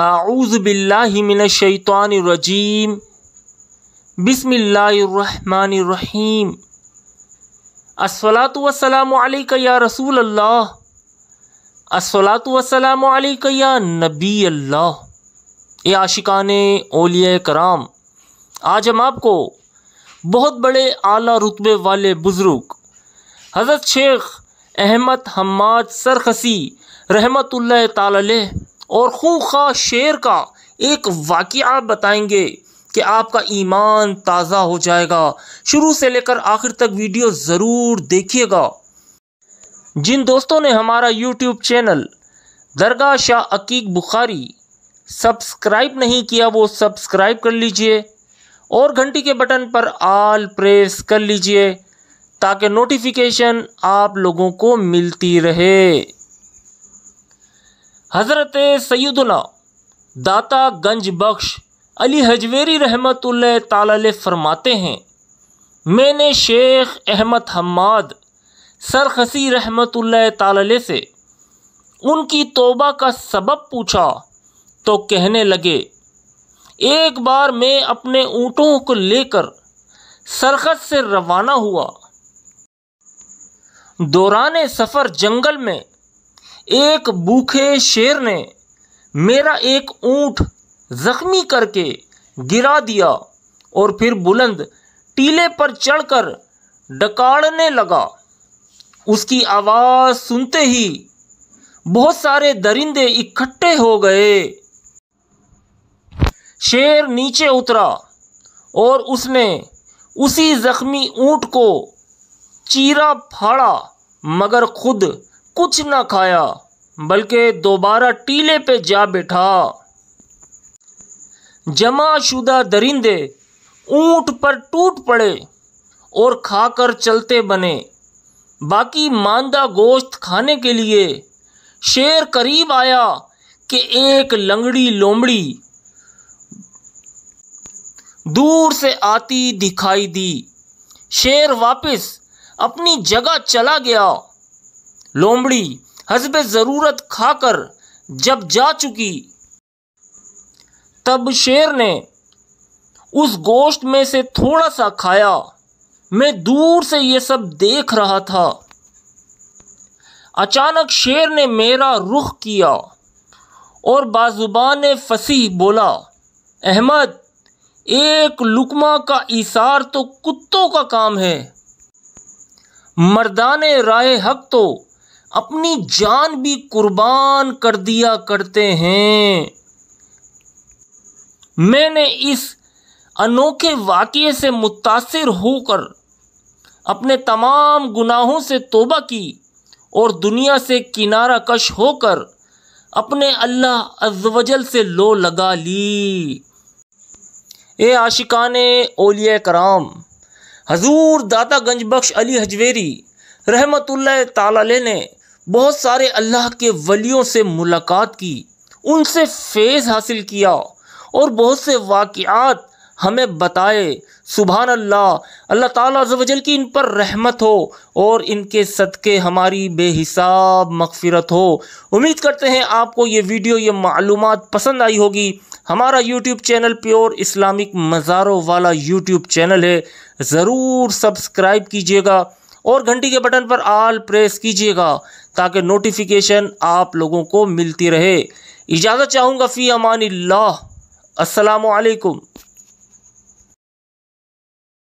आऊज़ बिल्लाशैतरजीम बसमीम असलातम या रसूल अल्लाह असलातम या नबी अल्लाह ए आशिकान ओलिया कराम आज हम आपको बहुत बड़े आला रुतबे वाले बुज़ुर्ग हज़रत शेख अहमद हम्माद सरखसी रहमत ताल और खूखा शेर का एक वाक़ बताएंगे कि आपका ईमान ताज़ा हो जाएगा शुरू से लेकर आखिर तक वीडियो ज़रूर देखिएगा जिन दोस्तों ने हमारा YouTube channel Dargah Shah Akeek Bukhari subscribe नहीं किया वो सब्सक्राइब कर लीजिए और घंटी के बटन पर आल प्रेस कर लीजिए ताकि नोटिफिकेशन आप लोगों को मिलती रहे हज़रत सैदुना दाता गंज बख्श अली हजवेरी रहमत ताल फरमाते हैं मैंने शेख अहमद हम्माद सरखसी रहमत ताल से उनकी तोबा का सबब पूछा तो कहने लगे एक बार मैं अपने ऊँटों को लेकर सरखस से रवाना हुआ दौरान सफ़र जंगल में एक भूखे शेर ने मेरा एक ऊँट जख्मी करके गिरा दिया और फिर बुलंद टीले पर चढ़कर डकाड़ने लगा उसकी आवाज़ सुनते ही बहुत सारे दरिंदे इकट्ठे हो गए शेर नीचे उतरा और उसने उसी जख्मी ऊंट को चीरा फाड़ा मगर खुद कुछ ना खाया बल्कि दोबारा टीले पे जा बैठा जमाशुदा दरिंदे ऊंट पर टूट पड़े और खाकर चलते बने बाकी मांदा गोश्त खाने के लिए शेर करीब आया कि एक लंगड़ी लोमड़ी दूर से आती दिखाई दी शेर वापस अपनी जगह चला गया लोमड़ी हजब ज़रूरत खाकर जब जा चुकी तब शेर ने उस गोश्त में से थोड़ा सा खाया मैं दूर से ये सब देख रहा था अचानक शेर ने मेरा रुख किया और बाजुबान फसी बोला अहमद एक लुकमा का इशार तो कुत्तों का काम है मर्दान राय हक तो अपनी जान भी कुर्बान कर दिया करते हैं मैंने इस अनोखे वाक़े से मुतासर होकर अपने तमाम गुनाहों से तोबा की और दुनिया से किनारा कश होकर अपने अल्लाह अजवजल से लो लगा ली ए आशिकान ओलिया कराम हजूर दाता गंज अली हजवेरी रहमत ताला ने बहुत सारे अल्लाह के वलियों से मुलाकात की उनसे फेज़ हासिल किया और बहुत से वाक़ात हमें बताए सुबह अल्लाह अल्लाह ताला की इन पर रहमत हो और इनके सदक़े हमारी बेहिसाब मगफ़रत हो उम्मीद करते हैं आपको ये वीडियो ये मालूम पसंद आई होगी हमारा यूट्यूब चैनल प्योर इस्लामिक मज़ारों वाला यूट्यूब चैनल है ज़रूर सब्सक्राइब कीजिएगा और घंटी के बटन पर आल प्रेस कीजिएगा ताकि नोटिफिकेशन आप लोगों को मिलती रहे इजाज़त चाहूँगा फ़ी अमान ला